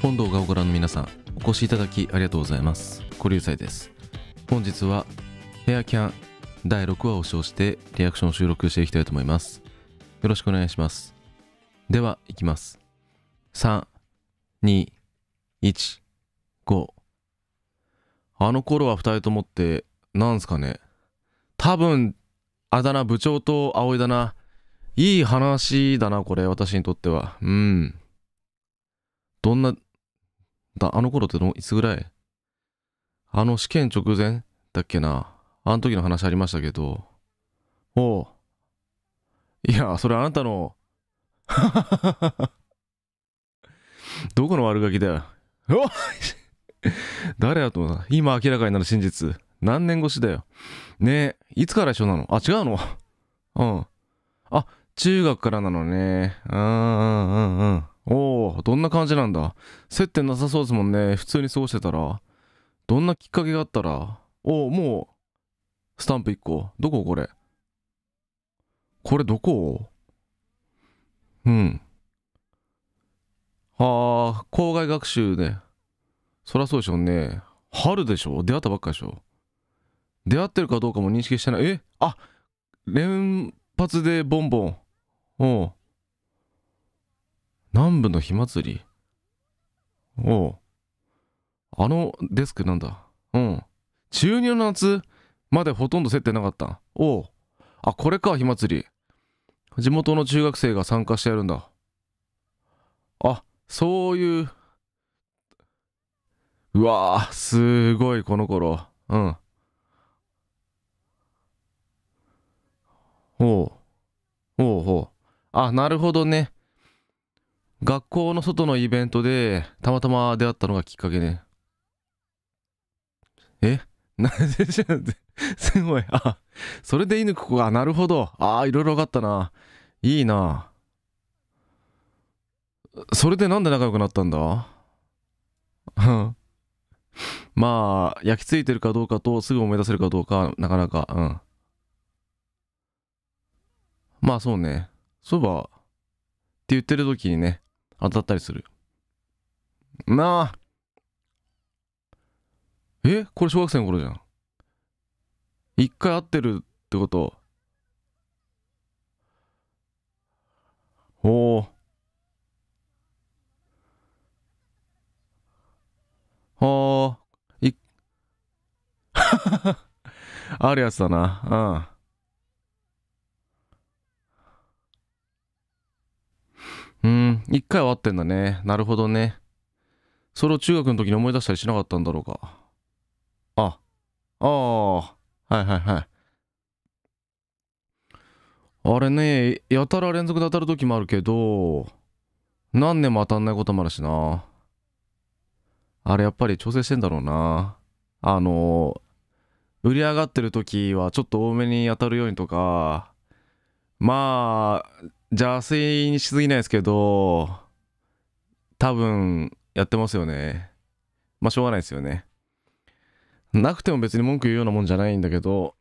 本動画をご覧の皆さんお越しいただきありがとうございます小流祭です本日はヘアキャン第6話を称してリアクションを収録していきたいと思いますよろしくお願いしますではいきます321 5あの頃は二人ともって、なんすかね。多分、あだ名部長と葵だな。いい話だな、これ、私にとっては。うん。どんなだ、あの頃ってのいつぐらいあの試験直前だっけな。あの時の話ありましたけど。おう。いや、それあなたの どこの悪ガキだよ。お誰やと思うな。今明らかになる真実。何年越しだよ。ねえ、いつから一緒なのあ、違うのうん。あ、中学からなのね。うんうんうんうん。おお、どんな感じなんだ。接点なさそうですもんね。普通に過ごしてたら。どんなきっかけがあったら。おお、もう、スタンプ1個。どここれ。これどこうん。ああ、校外学習ね。そりゃそうでしょうね。春でしょ出会ったばっかでしょ出会ってるかどうかも認識してない。えあ連発でボンボン。おう。南部の火祭りおう。あのデスクなんだ。うん。中2の夏までほとんど接点なかった。おう。あ、これか、火祭り。地元の中学生が参加してやるんだ。あ、そういう。うわすごい、この頃。うん。おう。おうおう。あ、なるほどね。学校の外のイベントで、たまたま出会ったのがきっかけね。え なでじゃんすごい。あ、それで犬ここが、なるほど。ああ、いろいろ分かったな。いいな。それでなんで仲良くなったんだまあ、焼き付いてるかどうかと、すぐ思い出せるかどうか、なかなか、うん。まあそうね。そういえば、って言ってる時にね、当たったりするなあえこれ小学生の頃じゃん一回会ってるってことおおああ、い、あるやつだな。うん。1一回は合ってんだね。なるほどね。それを中学の時に思い出したりしなかったんだろうか。あ、ああ、はいはいはい。あれね、やたら連続で当たる時もあるけど、何年も当たんないこともあるしな。あれやっぱり調整してんだろうな。あの、売り上がってる時はちょっと多めに当たるようにとか、まあ、邪推にしすぎないですけど、多分やってますよね。まあしょうがないですよね。なくても別に文句言うようなもんじゃないんだけど、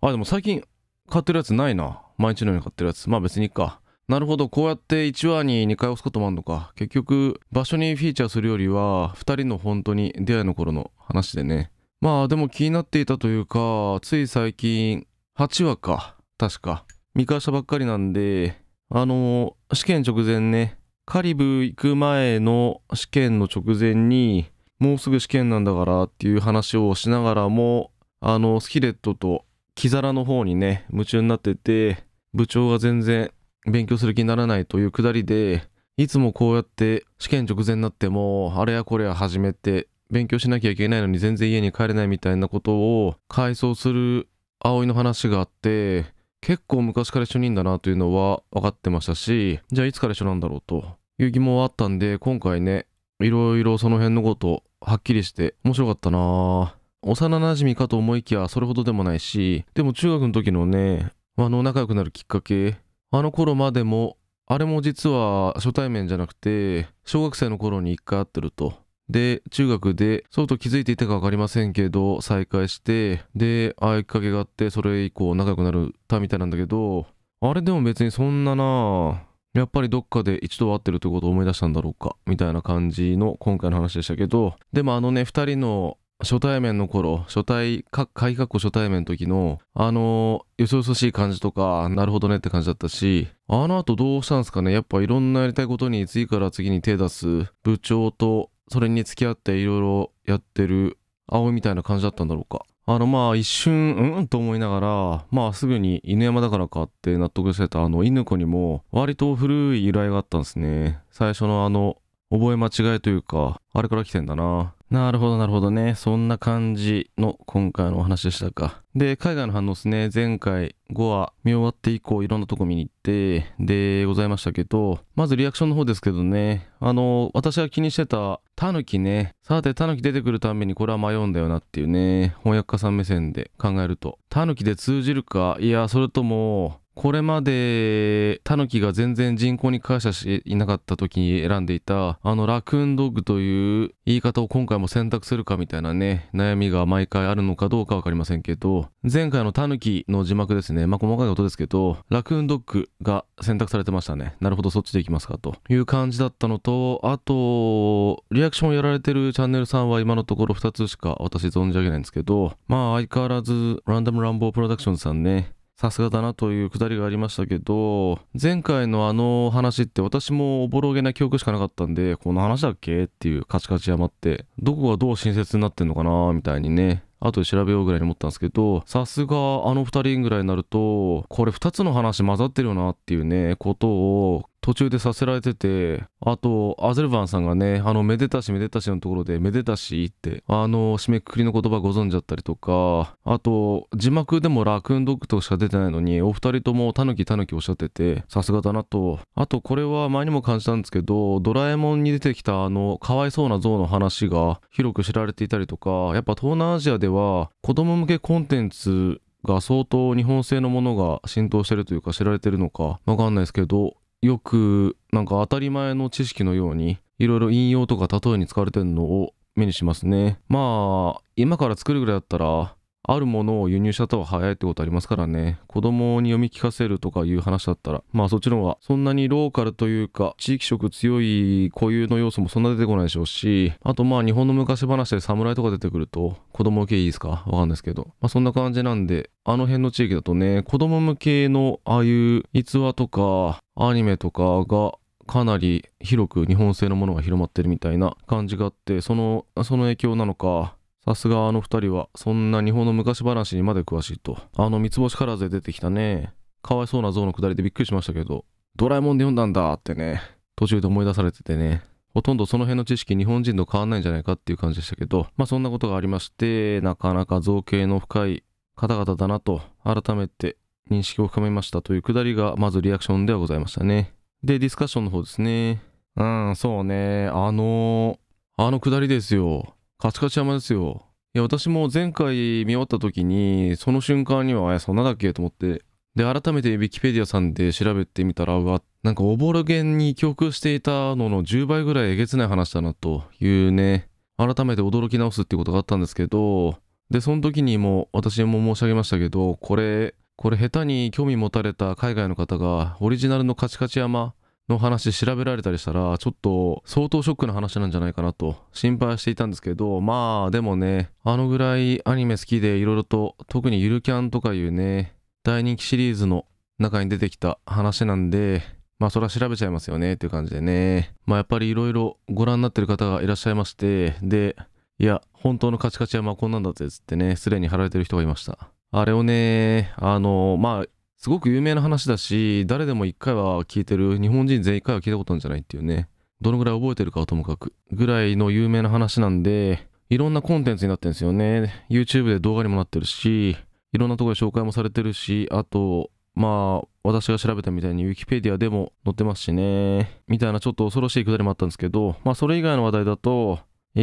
あ、でも最近買ってるやつないな。毎日のように買ってるやつ。まあ別にいいか。なるほど。こうやって1話に2回押すこともあるのか。結局、場所にフィーチャーするよりは、2人の本当に出会いの頃の話でね。まあでも気になっていたというか、つい最近、8話か。確か。見返したばっかりなんで、あの、試験直前ね、カリブ行く前の試験の直前に、もうすぐ試験なんだからっていう話をしながらも、あの、スキレットと木皿の方にね、夢中になってて、部長が全然勉強する気にならないというくだりで、いつもこうやって試験直前になっても、あれやこれや始めて、勉強しなきゃいけないのに全然家に帰れないみたいなことを回想する葵の話があって、結構昔から一緒にいんだなというのは分かってましたし、じゃあいつから一緒なんだろうという疑問はあったんで、今回ね、いろいろその辺のことはっきりして面白かったな幼馴染かと思いきやそれほどでもないし、でも中学の時のね、あの仲良くなるきっかけ、あの頃までも、あれも実は初対面じゃなくて、小学生の頃に一回会ってると。で、中学で、そうと気づいていたか分かりませんけど、再会して、で、ああいうきっかけがあって、それ以降仲良くなるたみたいなんだけど、あれでも別にそんななやっぱりどっかで一度会ってるってことを思い出したんだろうか、みたいな感じの今回の話でしたけど、でもあのね、二人の初対面の頃、初対、改革初対面の時の、あのよそよそしい感じとか、なるほどねって感じだったし、あの後どうしたんですかねやっぱいろんなやりたいことに次から次に手出す部長とそれに付き合っていろいろやってる葵みたいな感じだったんだろうかあのまあ一瞬うんと思いながらまあすぐに犬山だからかって納得してたあの犬子にも割と古い由来があったんですね最初のあの覚え間違いというか、あれから来てんだな。なるほど、なるほどね。そんな感じの今回のお話でしたか。で、海外の反応ですね。前回5話見終わって以降いろんなとこ見に行って、で、ございましたけど、まずリアクションの方ですけどね。あの、私が気にしてたタヌキね。さて、タヌキ出てくるためにこれは迷うんだよなっていうね。翻訳家さん目線で考えると。タヌキで通じるか、いや、それとも、これまでタヌキが全然人口に感謝していなかった時に選んでいたあのラクーンドッグという言い方を今回も選択するかみたいなね悩みが毎回あるのかどうか分かりませんけど前回のタヌキの字幕ですねまあ細かいことですけどラクーンドッグが選択されてましたねなるほどそっちでいきますかという感じだったのとあとリアクションをやられてるチャンネルさんは今のところ2つしか私存じ上げないんですけどまあ相変わらずランダムランボープロダクションズさんねさすがだなというくだりがありましたけど、前回のあの話って私もおぼろげな記憶しかなかったんで、この話だっけっていうカチカチ山って、どこがどう親切になってんのかなみたいにね、後で調べようぐらいに思ったんですけど、さすがあの2人ぐらいになると、これ2つの話混ざってるよなっていうね、ことを途中でさせられててあとアゼルバンさんがねあのめでたしめでたしのところでめでたしってあの締めくくりの言葉ご存知だったりとかあと字幕でもラクーンドッグとしか出てないのにお二人ともタヌキタヌキおっしゃっててさすがだなとあとこれは前にも感じたんですけどドラえもんに出てきたあのかわいそうな像の話が広く知られていたりとかやっぱ東南アジアでは子供向けコンテンツが相当日本製のものが浸透してるというか知られてるのかわかんないですけどよくなんか当たり前の知識のようにいろいろ引用とか例えに使われてるのを目にしますねまあ今から作るぐらいだったらあるものを輸入した方が早いってことありますからね。子供に読み聞かせるとかいう話だったら、まあそっちの方がそんなにローカルというか、地域色強い固有の要素もそんな出てこないでしょうし、あとまあ日本の昔話で侍とか出てくると、子供向けいいですかわかんないですけど。まあそんな感じなんで、あの辺の地域だとね、子供向けのああいう逸話とか、アニメとかがかなり広く日本製のものが広まってるみたいな感じがあってそのその影響なのかさすがあの二人は、そんな日本の昔話にまで詳しいと。あの三つ星からで出てきたね。かわいそうな像のくだりでびっくりしましたけど、ドラえもんで読んだんだってね、途中で思い出されててね。ほとんどその辺の知識日本人と変わんないんじゃないかっていう感じでしたけど、まあそんなことがありまして、なかなか造形の深い方々だなと改めて認識を深めましたというくだりがまずリアクションではございましたね。で、ディスカッションの方ですね。うん、そうね。あのー、あのくだりですよ。カチカチ山ですよ。いや、私も前回見終わった時に、その瞬間には、え、そんなだっけと思って、で、改めてウィキペディアさんで調べてみたら、うわ、なんかおぼろげに記憶していたのの10倍ぐらいえげつない話だなというね、改めて驚き直すってことがあったんですけど、で、その時にも私も申し上げましたけど、これ、これ下手に興味持たれた海外の方がオリジナルのカチカチ山の話調べられたりしたら、ちょっと相当ショックな話なんじゃないかなと心配していたんですけど、まあでもね、あのぐらいアニメ好きで色々と、特にゆるキャンとかいうね、大人気シリーズの中に出てきた話なんで、まあそれは調べちゃいますよねっていう感じでね。まあやっぱり色々ご覧になってる方がいらっしゃいまして、で、いや、本当のカチカチはまあこんなんだぜっつってね、すでに貼られてる人がいました。あれをね、あの、まあすごく有名な話だし、誰でも一回は聞いてる、日本人全員一回は聞いたことなんじゃないっていうね。どのぐらい覚えてるかはともかく、ぐらいの有名な話なんで、いろんなコンテンツになってるんですよね。YouTube で動画にもなってるし、いろんなところで紹介もされてるし、あと、まあ、私が調べたみたいに Wikipedia でも載ってますしね、みたいなちょっと恐ろしいくだりもあったんですけど、まあ、それ以外の話題だと、え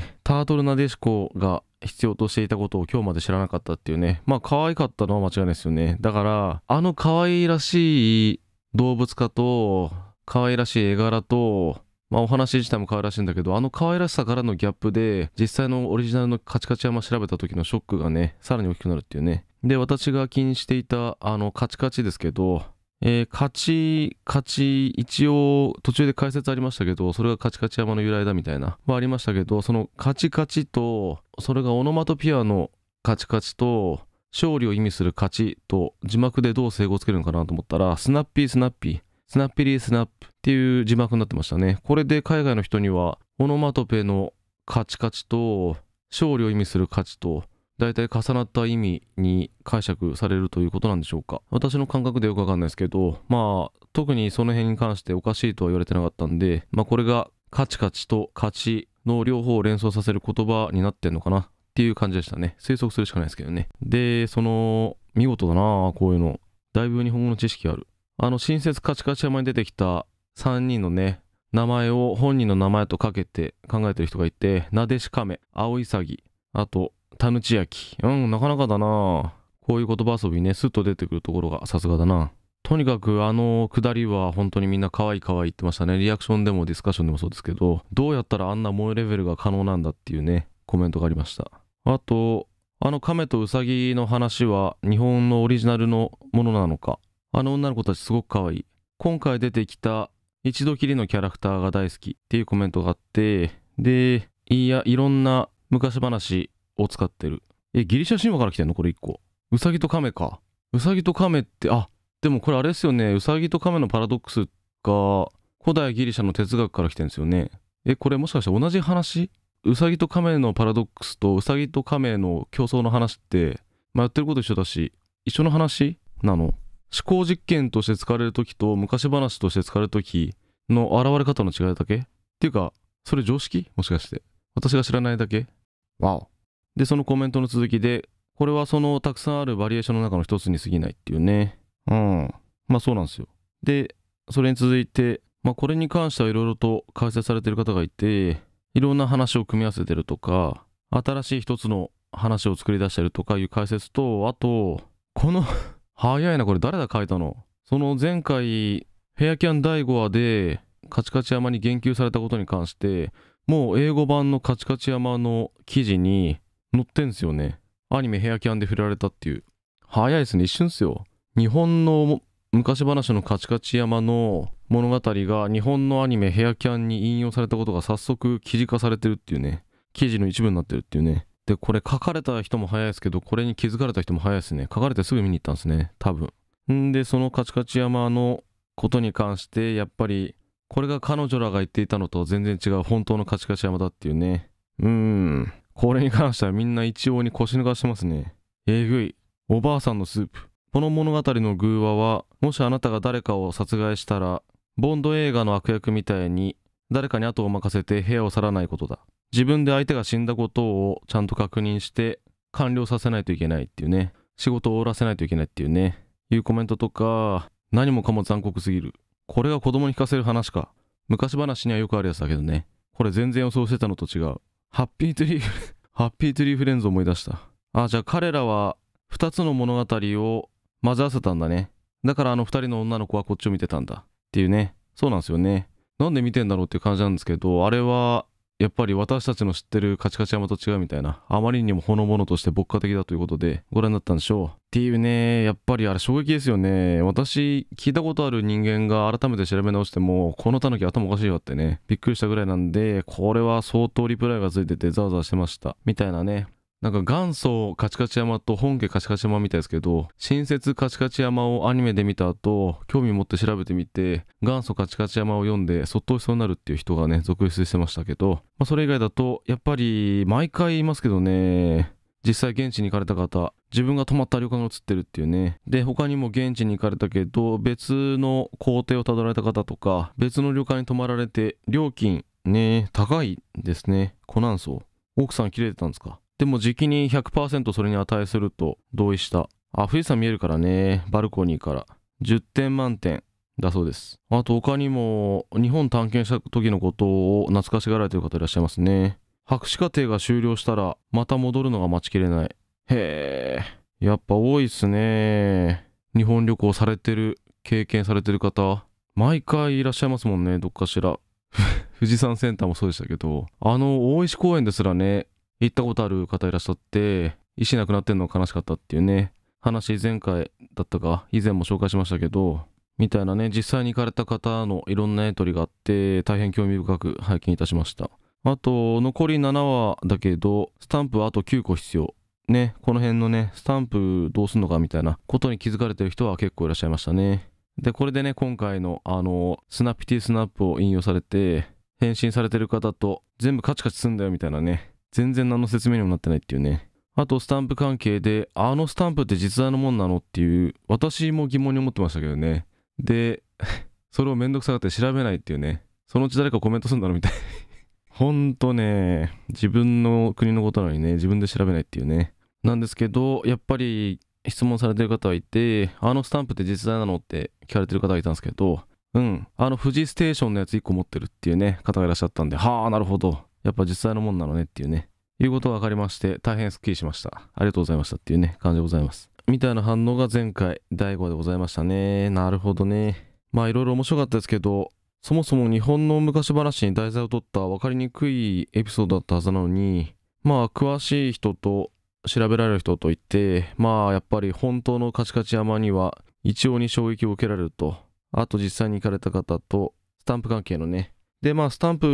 ー、タートルナデシコが必要としていたことを今日まで知らなかったっていうね。まあ可愛かったのは間違いないですよね。だから、あの可愛らしい動物化と、可愛らしい絵柄と、まあ、お話自体も可愛らしいんだけど、あの可愛らしさからのギャップで、実際のオリジナルのカチカチ山調べた時のショックがね、さらに大きくなるっていうね。で、私が気にしていた、あの、カチカチですけど、えー、カチ勝一応途中で解説ありましたけど、それがカチカチ山の由来だみたいな、はありましたけど、そのカチカチと、それがオノマトピアのカチカチと、勝利を意味する勝ちと字幕でどう整合つけるのかなと思ったら、スナッピースナッピー、スナッピリースナップっていう字幕になってましたね。これで海外の人には、オノマトペのカチカチと、勝利を意味する勝ちと、大体重なった意味に解釈されるということなんでしょうか私の感覚でよくわかんないですけどまあ特にその辺に関しておかしいとは言われてなかったんでまあこれがカチカチとカチの両方を連想させる言葉になってんのかなっていう感じでしたね推測するしかないですけどねでその見事だなこういうのだいぶ日本語の知識あるあの新設カチカチ山に出てきた3人のね名前を本人の名前とかけて考えてる人がいてなでしかめ青いさぎあと田口明。うん、なかなかだなこういう言葉遊びね、スッと出てくるところがさすがだな。とにかくあの下りは本当にみんな可愛い可愛いってましたね。リアクションでもディスカッションでもそうですけど、どうやったらあんな萌えレベルが可能なんだっていうね、コメントがありました。あと、あの亀とウサギの話は日本のオリジナルのものなのか。あの女の子たちすごく可愛い。今回出てきた一度きりのキャラクターが大好きっていうコメントがあって、で、いや、いろんな昔話を使ってる。え、ギリシャ神話から来てんのこれ1個。ウサギとメか。ウサギとメって、あ、でもこれあれですよね。ウサギとカメのパラドックスが古代ギリシャの哲学から来てんですよね。え、これもしかして同じ話ウサギとカメのパラドックスとうさぎとカメの競争の話って、まあ、やってること一緒だし、一緒の話なの。思考実験として使われる時と昔話として使われる時の現れ方の違いだけっていうか、それ常識もしかして。私が知らないだけわお。Wow. で、そのコメントの続きで、これはそのたくさんあるバリエーションの中の一つに過ぎないっていうね。うん。まあそうなんですよ。で、それに続いて、まあこれに関してはいろいろと解説されてる方がいて、いろんな話を組み合わせてるとか、新しい一つの話を作り出してるとかいう解説と、あと、この 早いな、これ誰だ書いたのその前回、ヘアキャン第5話で、カチカチ山に言及されたことに関して、もう英語版のカチカチ山の記事に、載ってんすよね。アニメヘアキャンで振られたっていう。早いですね、一瞬っすよ。日本の昔話のカチカチ山の物語が日本のアニメヘアキャンに引用されたことが早速記事化されてるっていうね。記事の一部になってるっていうね。で、これ書かれた人も早いですけど、これに気づかれた人も早いですね。書かれてすぐ見に行ったんですね、多分。んで、そのカチカチ山のことに関して、やっぱり、これが彼女らが言っていたのと全然違う本当のカチカチ山だっていうね。うーん。これに関してはみんな一応に腰抜かしてますね。えぐい。おばあさんのスープ。この物語の偶話は、もしあなたが誰かを殺害したら、ボンド映画の悪役みたいに、誰かに後を任せて部屋を去らないことだ。自分で相手が死んだことをちゃんと確認して、完了させないといけないっていうね。仕事を終わらせないといけないっていうね。いうコメントとか、何もかも残酷すぎる。これが子供に聞かせる話か。昔話にはよくあるやつだけどね。これ全然予想してたのと違う。ハッピートゥリーハッピートリーフレンズ思い出した。あ、じゃあ彼らは2つの物語を混ぜ合わせたんだね。だからあの2人の女の子はこっちを見てたんだ。っていうね。そうなんですよね。なんで見てんだろうっていう感じなんですけど、あれはやっぱり私たちの知ってるカチカチ山と違うみたいな、あまりにもほのぼのとして牧歌的だということで、ご覧になったんでしょう。っていうね、やっぱりあれ衝撃ですよね。私、聞いたことある人間が改めて調べ直しても、このタヌキ頭おかしいわってね、びっくりしたぐらいなんで、これは相当リプライがついててザワザワしてました。みたいなね、なんか元祖カチカチ山と本家カチカチ山みたいですけど、新設カチカチ山をアニメで見た後、興味持って調べてみて、元祖カチカチ山を読んで、そっとしそうになるっていう人がね、続出してましたけど、まあ、それ以外だと、やっぱり、毎回言いますけどね、実際現地に行かれた方、自分が泊まった旅館が映ってるっていうね。で、他にも現地に行かれたけど、別の工程をたどられた方とか、別の旅館に泊まられて、料金、ね、高いですね。湖南荘。奥さん切れてたんですかでもじきに100%それに値すると同意した。あ、富士山見えるからね、バルコニーから。10点満点だそうです。あと他にも、日本探検した時のことを懐かしがられてる方いらっしゃいますね。博士課程が終了したら、また戻るのが待ちきれない。へえ、やっぱ多いっすね。日本旅行されてる、経験されてる方、毎回いらっしゃいますもんね、どっかしら。富士山センターもそうでしたけど、あの、大石公園ですらね、行ったことある方いらっしゃって、石なくなってんの悲しかったっていうね、話前回だったか、以前も紹介しましたけど、みたいなね、実際に行かれた方のいろんなエントリーがあって、大変興味深く拝見いたしました。あと、残り7話だけど、スタンプはあと9個必要。ね、この辺のね、スタンプどうすんのかみたいなことに気づかれてる人は結構いらっしゃいましたね。で、これでね、今回のあの、スナピティスナップを引用されて、返信されてる方と全部カチカチすんだよみたいなね、全然何の説明にもなってないっていうね。あと、スタンプ関係で、あのスタンプって実在のもんなのっていう、私も疑問に思ってましたけどね。で、それをめんどくさがって調べないっていうね。そのうち誰かコメントするんだろうみたい。ほんとね、自分の国のことなのにね、自分で調べないっていうね。なんですけど、やっぱり質問されてる方はいて、あのスタンプって実在なのって聞かれてる方がいたんですけど、うん、あの富士ステーションのやつ1個持ってるっていうね、方がいらっしゃったんで、はあ、なるほど。やっぱ実際のもんなのねっていうね、いうことが分かりまして、大変スッキリしました。ありがとうございましたっていうね、感じでございます。みたいな反応が前回、第5でございましたね。なるほどね。まあいろいろ面白かったですけど、そもそも日本の昔話に題材を取った分かりにくいエピソードだったはずなのに、まあ詳しい人と調べられる人といって、まあやっぱり本当のカチカチ山には一応に衝撃を受けられると、あと実際に行かれた方と、スタンプ関係のね、でまあスタンプ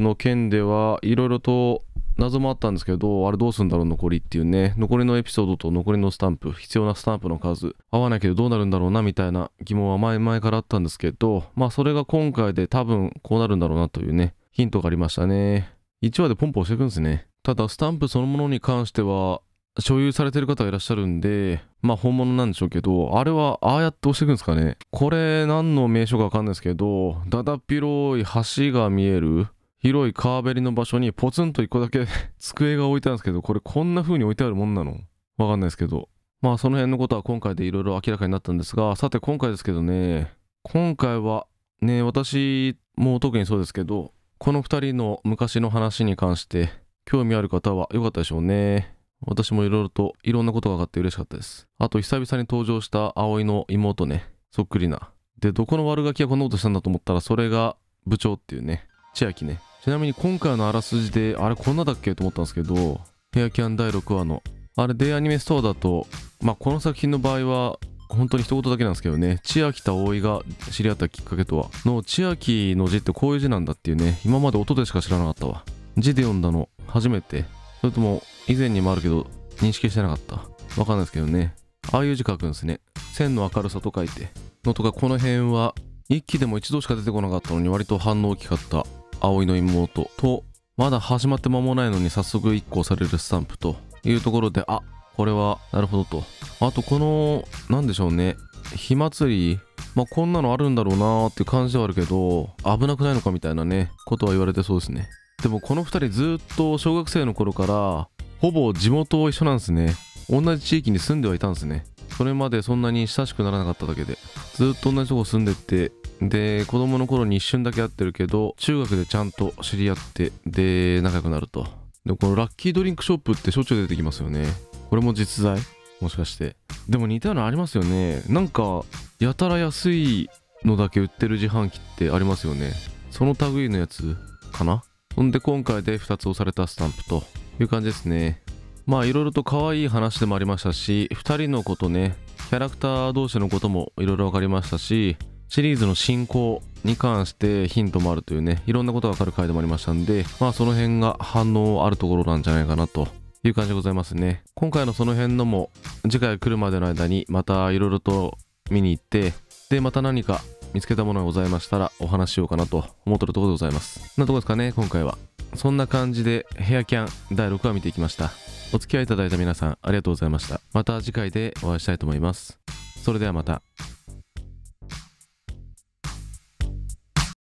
の件ではいろいろと謎もあったんですけどあれどうするんだろう残りっていうね残りのエピソードと残りのスタンプ必要なスタンプの数合わないけどどうなるんだろうなみたいな疑問は前々からあったんですけどまあそれが今回で多分こうなるんだろうなというねヒントがありましたね1話でポンポンしていくんですねただスタンプそのものに関しては所有されてる方がいらっしゃるんで、まあ本物なんでしょうけど、あれはああやって押していくんですかね。これ何の名所かわかんないですけど、だだっ広い橋が見える広い川べりの場所にポツンと1個だけ 机が置いてあるんですけど、これこんな風に置いてあるもんなのわかんないですけど。まあその辺のことは今回でいろいろ明らかになったんですが、さて今回ですけどね、今回はね、私も特にそうですけど、この2人の昔の話に関して興味ある方は良かったでしょうね。私もいろいろといろんなことが分かって嬉しかったです。あと、久々に登場した葵の妹ね、そっくりな。で、どこの悪ガキがこんなことしたんだと思ったら、それが部長っていうね、千秋ね。ちなみに今回のあらすじで、あれこんなだっけと思ったんですけど、ヘアキャン第6話の、あれでアニメストアだと、まあ、この作品の場合は、本当に一言だけなんですけどね、千秋と葵が知り合ったきっかけとは、の千秋の字ってこういう字なんだっていうね、今まで音でしか知らなかったわ。字で読んだの初めて、それとも以前にもあるけど、認識してなかった。わかんないですけどね。ああいう字書くんですね。線の明るさと書いて。のとか、この辺は、一期でも一度しか出てこなかったのに割と反応大きかった葵の妹と、まだ始まって間もないのに早速1個されるスタンプというところで、あ、これは、なるほどと。あと、この、何でしょうね。火祭りまあ、こんなのあるんだろうなーっていう感じではあるけど、危なくないのかみたいなね、ことは言われてそうですね。でもこの2人ずっと小学生の頃からほぼ地元一緒なんですね同じ地域に住んではいたんですねそれまでそんなに親しくならなかっただけでずっと同じとこ住んでてで子供の頃に一瞬だけ会ってるけど中学でちゃんと知り合ってで仲良くなるとでこのラッキードリンクショップってしょっちゅう出てきますよねこれも実在もしかしてでも似たようなありますよねなんかやたら安いのだけ売ってる自販機ってありますよねその類のやつかなほんで今回で2つ押されたスタンプという感じですねまあいろいろと可愛い話でもありましたし2人のことねキャラクター同士のこともいろいろ分かりましたしシリーズの進行に関してヒントもあるというねいろんなことが分かる回でもありましたんでまあその辺が反応あるところなんじゃないかなという感じでございますね今回のその辺のも次回来るまでの間にまたいろいろと見に行ってでまた何か見つけたものがございましたらお話ししようかなと思ってるところでございます。なとこですかね、今回は。そんな感じでヘアキャン第6話見ていきました。お付き合いいただいた皆さんありがとうございました。また次回でお会いしたいと思います。それではまた。